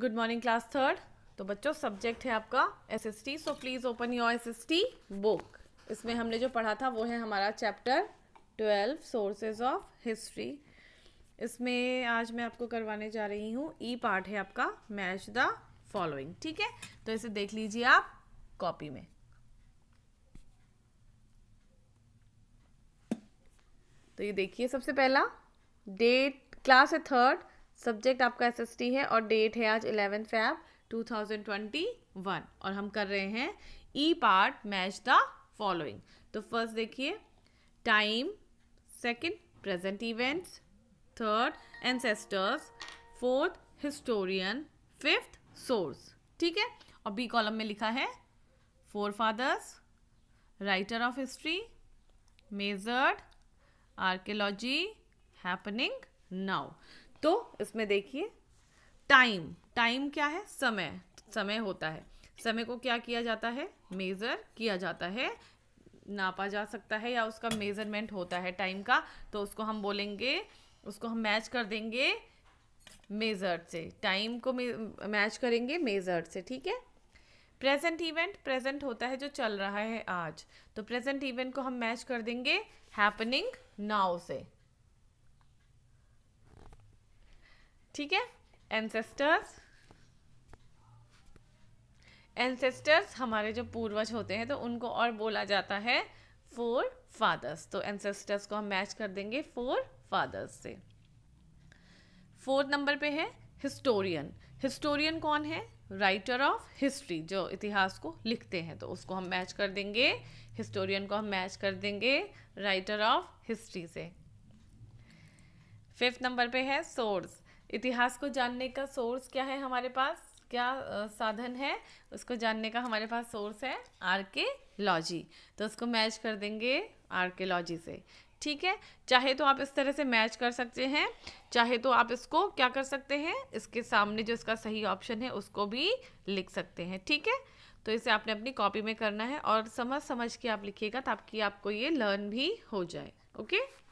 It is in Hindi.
गुड मॉर्निंग क्लास थर्ड तो बच्चों सब्जेक्ट है आपका S S T so please open your S S T book इसमें हमने जो पढ़ा था वो है हमारा chapter twelve sources of history इसमें आज मैं आपको करवाने जा रही हूँ ई पार्ट है आपका मैच द फॉलोइंग ठीक है तो इसे देख लीजिए आप कॉपी में तो ये देखिए सबसे पहला डेट क्लास है थर्ड सब्जेक्ट आपका एसएसटी है और डेट है आज इलेवेंथ फैब 2021 और हम कर रहे हैं E part match the following तो फर्स्ट देखिए time second present events third ancestors fourth historian fifth source ठीक है और बी कॉलम में लिखा है forefathers writer of history measured archaeology happening now तो इसमें देखिए टाइम टाइम क्या है समय समय होता है समय को क्या किया जाता है मेज़र किया जाता है नापा जा सकता है या उसका मेज़रमेंट होता है टाइम का तो उसको हम बोलेंगे उसको हम मैच कर देंगे मेजर्ड से टाइम को मैच करेंगे मेजर्ड से ठीक है प्रेजेंट इवेंट प्रेजेंट होता है जो चल रहा है आज तो प्रेजेंट इवेंट को हम मैच कर देंगे हैपनिंग नाउ से ठीक है एनसेस्टर्स एनसेस्टर्स हमारे जो पूर्वज होते हैं तो उनको और बोला जाता है फोर फादर्स तो एनसेस्टर्स को हम मैच कर देंगे फोर फादर्स से फोर्थ नंबर पे है हिस्टोरियन हिस्टोरियन कौन है राइटर ऑफ हिस्ट्री जो इतिहास को लिखते हैं तो उसको हम मैच कर देंगे हिस्टोरियन को हम मैच कर देंगे राइटर ऑफ हिस्ट्री से फिफ्थ नंबर पे है सोर्स इतिहास को जानने का सोर्स क्या है हमारे पास क्या साधन है उसको जानने का हमारे पास सोर्स है आर्कियोलॉजी तो उसको मैच कर देंगे आर्कियोलॉजी से ठीक है चाहे तो आप इस तरह से मैच कर सकते हैं चाहे तो आप इसको क्या कर सकते हैं इसके सामने जो इसका सही ऑप्शन है उसको भी लिख सकते हैं ठीक है तो इसे आपने अपनी कॉपी में करना है और समझ समझ के आप लिखिएगा ताकि आपको ये लर्न भी हो जाए ओके